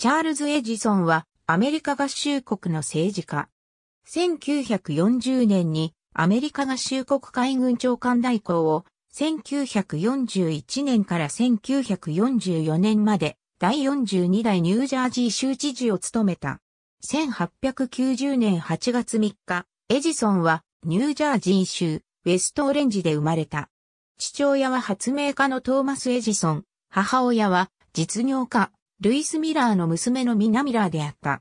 チャールズ・エジソンはアメリカ合衆国の政治家。1940年にアメリカ合衆国海軍長官代行を1941年から1944年まで第42代ニュージャージー州知事を務めた。1890年8月3日、エジソンはニュージャージー州ウェストオレンジで生まれた。父親は発明家のトーマス・エジソン、母親は実業家ルイス・ミラーの娘のミナ・ミラーであった。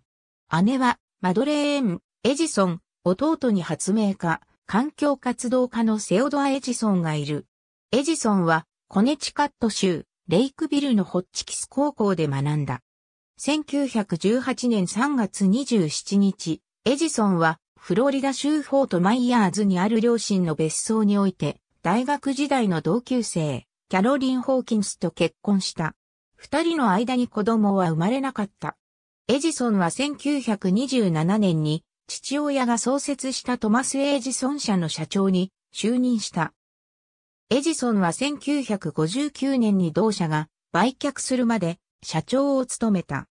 姉は、マドレーン・エジソン、弟に発明家、環境活動家のセオドア・エジソンがいる。エジソンは、コネチカット州、レイクビルのホッチキス高校で学んだ。1918年3月27日、エジソンは、フロリダ州フォート・マイヤーズにある両親の別荘において、大学時代の同級生、キャロリン・ホーキンスと結婚した。二人の間に子供は生まれなかった。エジソンは1927年に父親が創設したトマス・エジソン社の社長に就任した。エジソンは1959年に同社が売却するまで社長を務めた。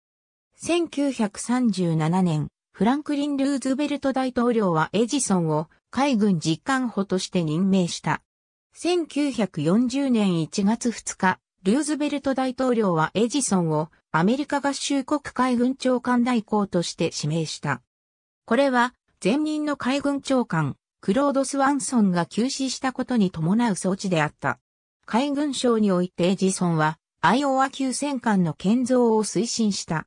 1937年、フランクリン・ルーズベルト大統領はエジソンを海軍実官補として任命した。1940年1月2日、ルーズベルト大統領はエジソンをアメリカ合衆国海軍長官代行として指名した。これは前任の海軍長官、クロード・スワンソンが急死したことに伴う措置であった。海軍省においてエジソンはアイオワ級戦艦の建造を推進した。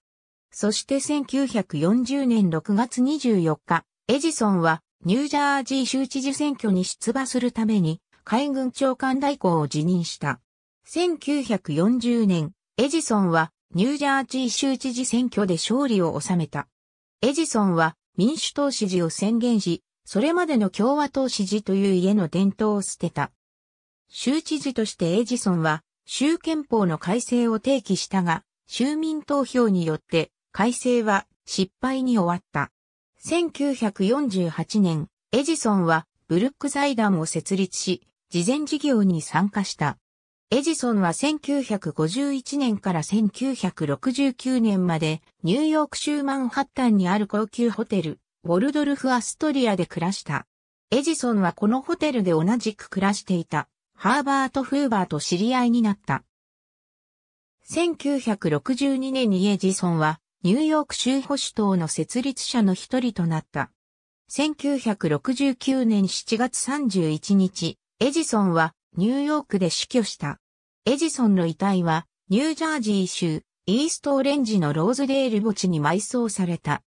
そして1940年6月24日、エジソンはニュージャージー州知事選挙に出馬するために海軍長官代行を辞任した。1940年、エジソンはニュージャージー州知事選挙で勝利を収めた。エジソンは民主党支持を宣言し、それまでの共和党支持という家の伝統を捨てた。州知事としてエジソンは州憲法の改正を提起したが、州民投票によって改正は失敗に終わった。1948年、エジソンはブルック財団を設立し、慈善事業に参加した。エジソンは1951年から1969年までニューヨーク州マンハッタンにある高級ホテル、ウォルドルフ・アストリアで暮らした。エジソンはこのホテルで同じく暮らしていたハーバート・フーバーと知り合いになった。1962年にエジソンはニューヨーク州保守党の設立者の一人となった。1969年7月31日、エジソンはニューヨークで死去した。エジソンの遺体は、ニュージャージー州、イーストオレンジのローズデール墓地に埋葬された。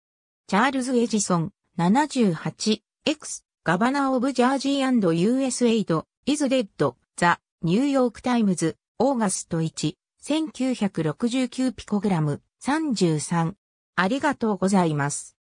チャールズ・エジソン、78、X、ガバナ・オブ・ジャージー &US エイド、イズ・デッド、ザ、ニューヨーク・タイムズ、オーガスト1、1969ピコグラム、33。ありがとうございます。